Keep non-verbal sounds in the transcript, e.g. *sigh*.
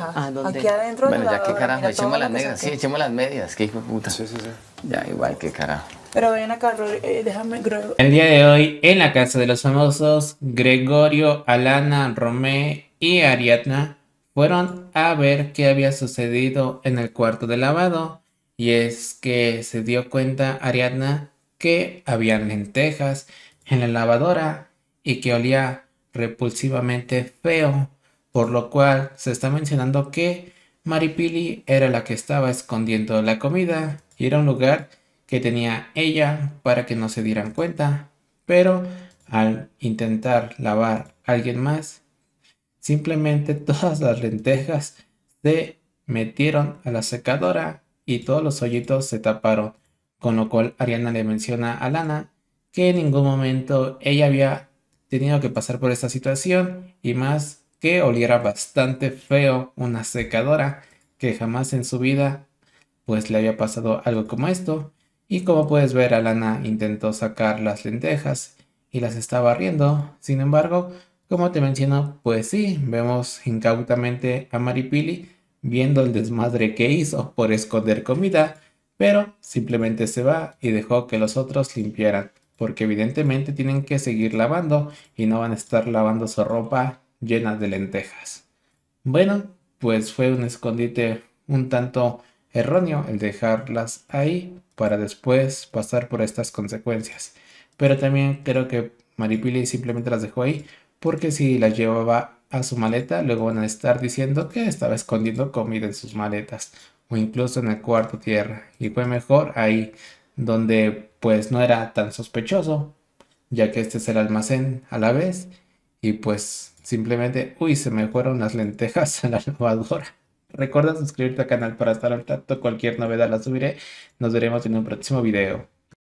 Ah, aquí adentro. Bueno, ya que carajo, echemos las negras, sí, echemos las medias, qué hijo de puta. Ya, igual, que carajo. Pero ven acá, eh, déjame. El día de hoy, en la casa de los famosos, Gregorio, Alana, Romé y Ariadna fueron a ver qué había sucedido en el cuarto de lavado. Y es que se dio cuenta Ariadna que había lentejas en la lavadora y que olía repulsivamente feo por lo cual se está mencionando que Maripili era la que estaba escondiendo la comida y era un lugar que tenía ella para que no se dieran cuenta, pero al intentar lavar a alguien más, simplemente *laughs* todas las lentejas se metieron a la secadora y todos los hoyitos se taparon, con lo cual Ariana le menciona a Lana que en ningún momento ella había tenido que pasar por esta situación y más que oliera bastante feo una secadora que jamás en su vida pues le había pasado algo como esto. Y como puedes ver, Alana intentó sacar las lentejas y las estaba riendo Sin embargo, como te menciono, pues sí, vemos incautamente a Maripili viendo el desmadre que hizo por esconder comida, pero simplemente se va y dejó que los otros limpiaran, porque evidentemente tienen que seguir lavando y no van a estar lavando su ropa llenas de lentejas. Bueno, pues fue un escondite un tanto erróneo el dejarlas ahí para después pasar por estas consecuencias. Pero también creo que Maripili simplemente las dejó ahí porque si las llevaba a su maleta, luego van a estar diciendo que estaba escondiendo comida en sus maletas o incluso en el cuarto tierra. Y fue mejor ahí donde pues no era tan sospechoso, ya que este es el almacén a la vez y pues Simplemente, uy, se me fueron las lentejas a la lavadora. Recuerda suscribirte al canal para estar al tanto. Cualquier novedad la subiré. Nos veremos en un próximo video.